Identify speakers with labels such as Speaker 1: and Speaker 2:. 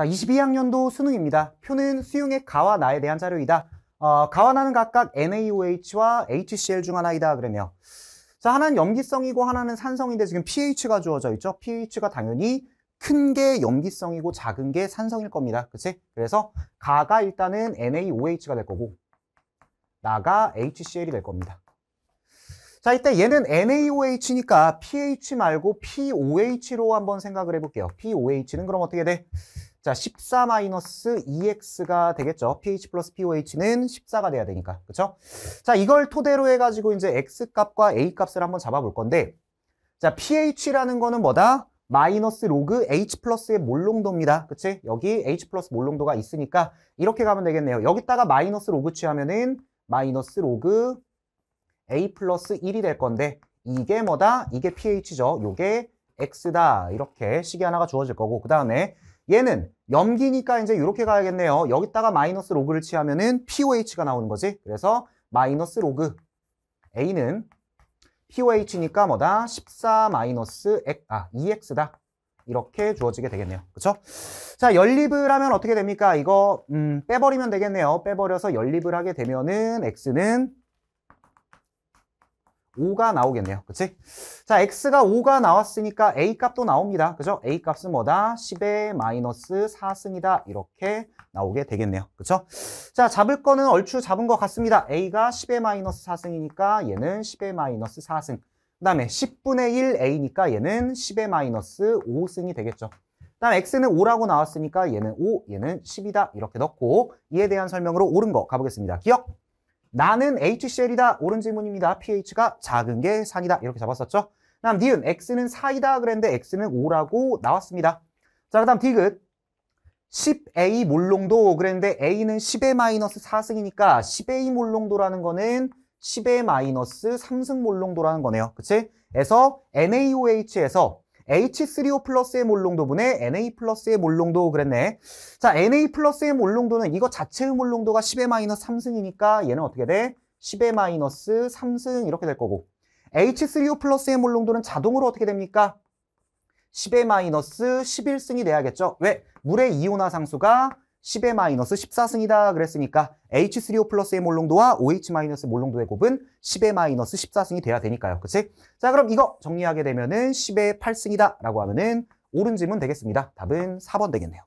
Speaker 1: 자, 22학년도 수능입니다. 표는 수용의 가와 나에 대한 자료이다. 어, 가와 나는 각각 NaOH와 HCl 중 하나이다. 그러요 자, 하나는 염기성이고 하나는 산성인데 지금 pH가 주어져 있죠. pH가 당연히 큰 게 염기성이고 작은 게 산성일 겁니다. 그치? 그래서 가가 일단은 NaOH가 될 거고 나가 HCl이 될 겁니다. 자, 이때 얘는 NaOH니까 pH 말고 POH로 한번 생각을 해볼게요. POH는 그럼 어떻게 돼? 자, 14-2x가 되겠죠. ph 플러스 poh는 14가 돼야 되니까. 그쵸 자, 이걸 토대로 해 가지고 이제 x값과 a값을 한번 잡아 볼 건데 자, ph라는 거는 뭐다? 마이너스 로그 h 플러스의 몰롱도입니다. 그치? 여기 h 플러스 몰롱도가 있으니까 이렇게 가면 되겠네요. 여기다가 마이너스 로그 취하면은 마이너스 로그 a 플러스 1이 될 건데 이게 뭐다? 이게 ph죠. 요게 x다. 이렇게 식이 하나가 주어질 거고 그 다음에 얘는 염기니까 이제 이렇게 가야겠네요. 여기다가 마이너스 로그를 취하면은 POH가 나오는 거지. 그래서 마이너스 로그 A는 POH니까 뭐다? 14 마이너스 X, 아, e x 다 이렇게 주어지게 되겠네요. 그렇죠? 자, 연립을 하면 어떻게 됩니까? 이거 음, 빼버리면 되겠네요. 빼버려서 연립을 하게 되면은 X는 5가 나오겠네요. 그치? 자, x가 5가 나왔으니까 a 값도 나옵니다. 그죠? a 값은 뭐다? 10의 마이너스 4승이다. 이렇게 나오게 되겠네요. 그쵸? 자, 잡을 거는 얼추 잡은 것 같습니다. a가 10의 마이너스 4승이니까 얘는 10의 마이너스 4승. 그 다음에 10분의 1 a니까 얘는 10의 마이너스 5승이 되겠죠. 그 다음 x는 5라고 나왔으니까 얘는 5, 얘는 10이다. 이렇게 넣고 이에 대한 설명으로 옳은 거 가보겠습니다. 기억! 나는 HCl이다. 옳은 질문입니다. pH가 작은 게산이다 이렇게 잡았었죠. 다음 니은 X는 4이다 그랬는데 X는 5라고 나왔습니다. 자, 그 다음 디귿 10A 몰롱도 그랬는데 A는 10의 마이너스 4승이니까 10A 몰롱도라는 거는 10의 마이너스 3승 몰롱도라는 거네요. 그치? 에서 NaOH에서 H3O 플러스의 몰농도분의 Na 플러스의 몰농도 그랬네. 자, Na 플러스의 몰농도는 이거 자체의 몰농도가 10의 마이너스 3승이니까 얘는 어떻게 돼? 10의 마이너스 3승 이렇게 될 거고 H3O 플러스의 몰농도는 자동으로 어떻게 됩니까? 10의 마이너스 11승이 돼야겠죠. 왜? 물의 이온화상수가 10의 마이너스 14승이다 그랬으니까 H3O 플러스의 몰롱도와 OH 마이너스 몰롱도의 곱은 10의 마이너스 14승이 돼야 되니까요. 그치? 자, 그럼 이거 정리하게 되면은 10의 8승이다 라고 하면은 옳은 질문 되겠습니다. 답은 4번 되겠네요.